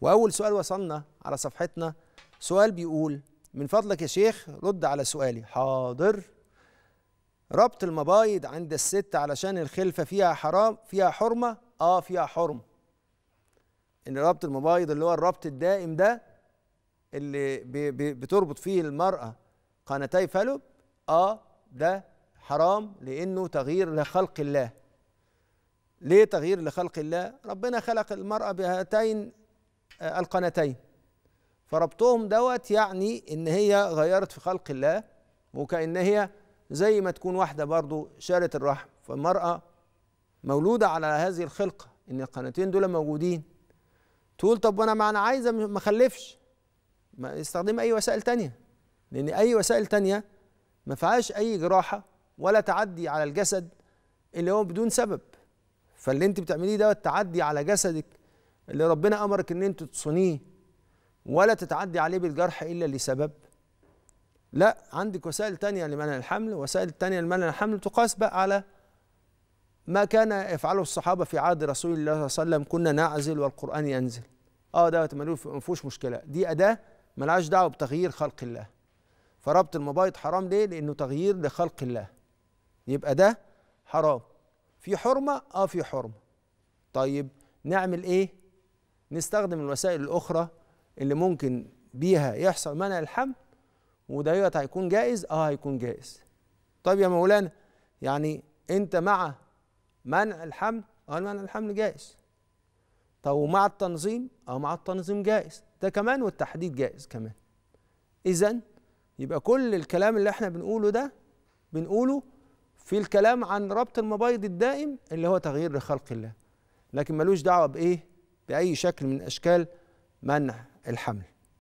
وأول سؤال وصلنا على صفحتنا سؤال بيقول من فضلك يا شيخ رد على سؤالي حاضر ربط المبايض عند الست علشان الخلفة فيها حرام فيها حرمة آه فيها حرم إن ربط المبايض اللي هو الربط الدائم ده اللي بي بي بتربط فيه المرأة قناتي فالوب آه ده حرام لأنه تغيير لخلق الله ليه تغيير لخلق الله ربنا خلق المرأة بهاتين آه، القناتين فربطهم دوت يعني ان هي غيرت في خلق الله وكأن هي زي ما تكون واحده برضو شارت الرحم فالمراه مولوده على هذه الخلقه ان القناتين دول موجودين تقول طب وانا ما انا عايزه ما اخلفش ما استخدم اي وسائل تانية لان اي وسائل تانية ما فيهاش اي جراحه ولا تعدي على الجسد اللي هو بدون سبب فاللي انت بتعمليه دوت تعدي على جسدك اللي ربنا امرك ان انت تصونيه ولا تتعدي عليه بالجرح الا لسبب لا عندك وسائل تانية لمنع الحمل وسائل تانية لمنع الحمل تقاس بقى على ما كان يفعله الصحابة في عهد رسول الله صلى الله عليه وسلم كنا نعزل والقرآن ينزل اه ده ما فيهوش مشكلة دي أداة ملهاش دعوة بتغيير خلق الله فربط المبايض حرام ليه؟ لأنه تغيير لخلق الله يبقى ده حرام في حرمة اه في حرمة طيب نعمل ايه نستخدم الوسائل الاخرى اللي ممكن بيها يحصل منع الحمل وده هيكون جائز اه هيكون جائز طيب يا مولانا يعني انت مع منع الحمل اه منع الحمل جائز طب ومع التنظيم اه مع التنظيم جائز ده كمان والتحديد جائز كمان اذا يبقى كل الكلام اللي احنا بنقوله ده بنقوله في الكلام عن ربط المبيض الدائم اللي هو تغيير لخلق الله لكن ملوش دعوه بايه بأي شكل من أشكال منع الحمل